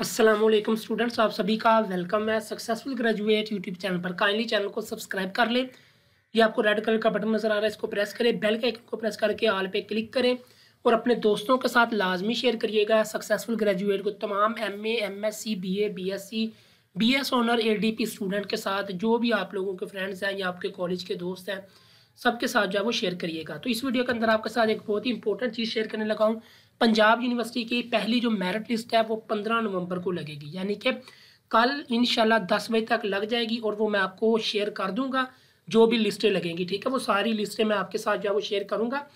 Aslam students आप सभी का वेलकम है सक्सेसफुल ग्रेजुएट यूट्यूब चैनल पर काइंडली चैनल को सब्सक्राइब कर लें ये आपको रेड कलर का बटन नज़र आ रहा है इसको प्रेस करें बेल के आइकन को प्रेस करके ऑल पे क्लिक करें और अपने दोस्तों के साथ लाजमी शेयर करिएगा सक्सेसफुल ग्रेजुएट को तमाम M A M S C B A B S C B S honour A D P student के साथ जो भी आप लोगों के फ्रेंड्स हैं या आपके कॉलेज के दोस्त हैं सबके साथ जो है वो शेयर करिएगा तो इस वीडियो के अंदर आपके साथ एक बहुत ही इंपॉर्टेंट चीज़ शेयर करने लगा हूँ पंजाब यूनिवर्सिटी की पहली जो मेरिट लिस्ट है वो पंद्रह नवंबर को लगेगी यानी कि कल इन दस बजे तक लग जाएगी और वो मैं आपको शेयर कर दूंगा जो भी लिस्टें लगेंगी ठीक है वो सारी लिस्टें मैं आपके साथ जो है वो शेयर करूँगा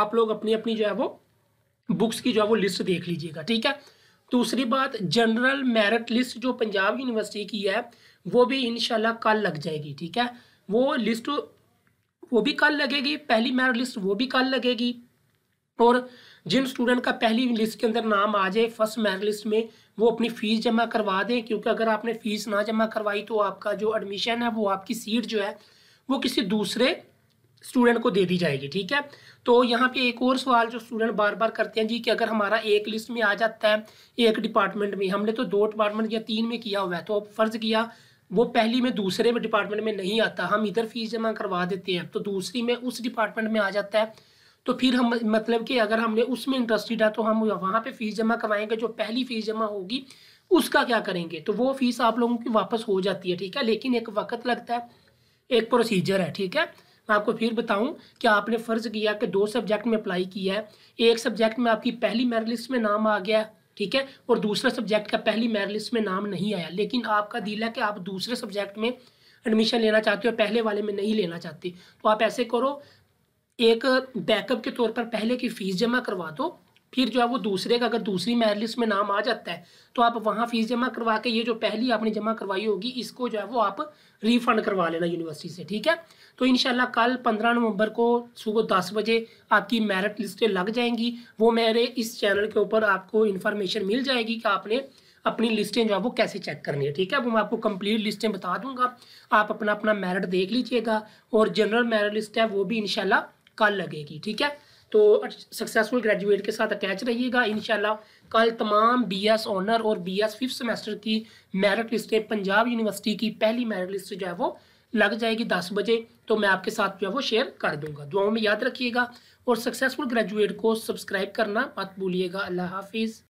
आप लोग अपनी अपनी जो है वो बुक्स की जो है वो लिस्ट देख लीजिएगा ठीक है दूसरी बात जनरल मेरिट लिस्ट जो पंजाब यूनिवर्सिटी की है वो भी इन कल लग जाएगी ठीक है वो लिस्ट वो भी कल लगेगी पहली मेरिट लिस्ट वो भी कल लगेगी और जिन स्टूडेंट का पहली लिस्ट के अंदर नाम आ जाए फर्स्ट मेरिट लिस्ट में वो अपनी फ़ीस जमा करवा दें क्योंकि अगर आपने फ़ीस ना जमा करवाई तो आपका जो एडमिशन है वो आपकी सीट जो है वो किसी दूसरे स्टूडेंट को दे दी जाएगी ठीक है तो यहाँ पे एक और सवाल जो स्टूडेंट बार बार करते हैं जी कि अगर हमारा एक लिस्ट में आ जाता है एक डिपार्टमेंट में हमने तो दो डिपार्टमेंट या तीन में किया हुआ है तो अब फ़र्ज़ किया वो पहली में दूसरे में डिपार्टमेंट में नहीं आता हम इधर फीस जमा करवा देते हैं तो दूसरी में उस डिपार्टमेंट में आ जाता है तो फिर हम मतलब कि अगर हमने उसमें इंटरेस्टेड है तो हम वहाँ पे फीस जमा करवाएंगे जो पहली फीस जमा होगी उसका क्या करेंगे तो वो फीस आप लोगों की वापस हो जाती है ठीक है लेकिन एक वक्त लगता है एक प्रोसीजर है ठीक है मैं आपको फिर बताऊं कि आपने फ़र्ज़ किया कि दो सब्जेक्ट में अप्लाई किया है एक सब्जेक्ट में आपकी पहली मेरिट लिस्ट में नाम आ गया है ठीक है और दूसरे सब्जेक्ट का पहली मेरिट लिस्ट में नाम नहीं आया लेकिन आपका दिल है कि आप दूसरे सब्जेक्ट में एडमिशन लेना चाहते हो पहले वाले में नहीं लेना चाहते तो आप ऐसे करो एक बैकअप के तौर पर पहले की फ़ीस जमा करवा दो फिर जो है वो दूसरे का अगर दूसरी मेरिट लिस्ट में नाम आ जाता है तो आप वहाँ फीस जमा करवा के ये जो पहली आपने जमा करवाई होगी इसको जो है वो आप रिफंड करवा लेना यूनिवर्सिटी से ठीक है तो इनशाला कल पंद्रह नवंबर को सुबह दस बजे आपकी मेरिट लिस्टें लग जाएंगी वो मेरे इस चैनल के ऊपर आपको इन्फॉर्मेशन मिल जाएगी कि आपने अपनी लिस्टें जो है वो कैसे चेक करनी है ठीक है वो मैं आपको कंप्लीट लिस्टें बता दूंगा आप अपना अपना मेरिट देख लीजिएगा और जनरल मेरिट लिस्ट है वो भी इनशाला कल लगेगी ठीक है तो सक्सेसफुल ग्रेजुएट के साथ अटैच रहिएगा इन कल तमाम बी एस ऑनर और बी एस फिफ्थ सेमेस्टर की मेरिट लिस्टें पंजाब यूनिवर्सिटी की पहली मेरिट लिस्ट जो है वो लग जाएगी दस बजे तो मैं आपके साथ जो है वो शेयर कर दूंगा दुआओं में याद रखिएगा और सक्सेसफुल ग्रेजुएट को सब्सक्राइब करना मत भूलिएगा अल्लाह हाफिज़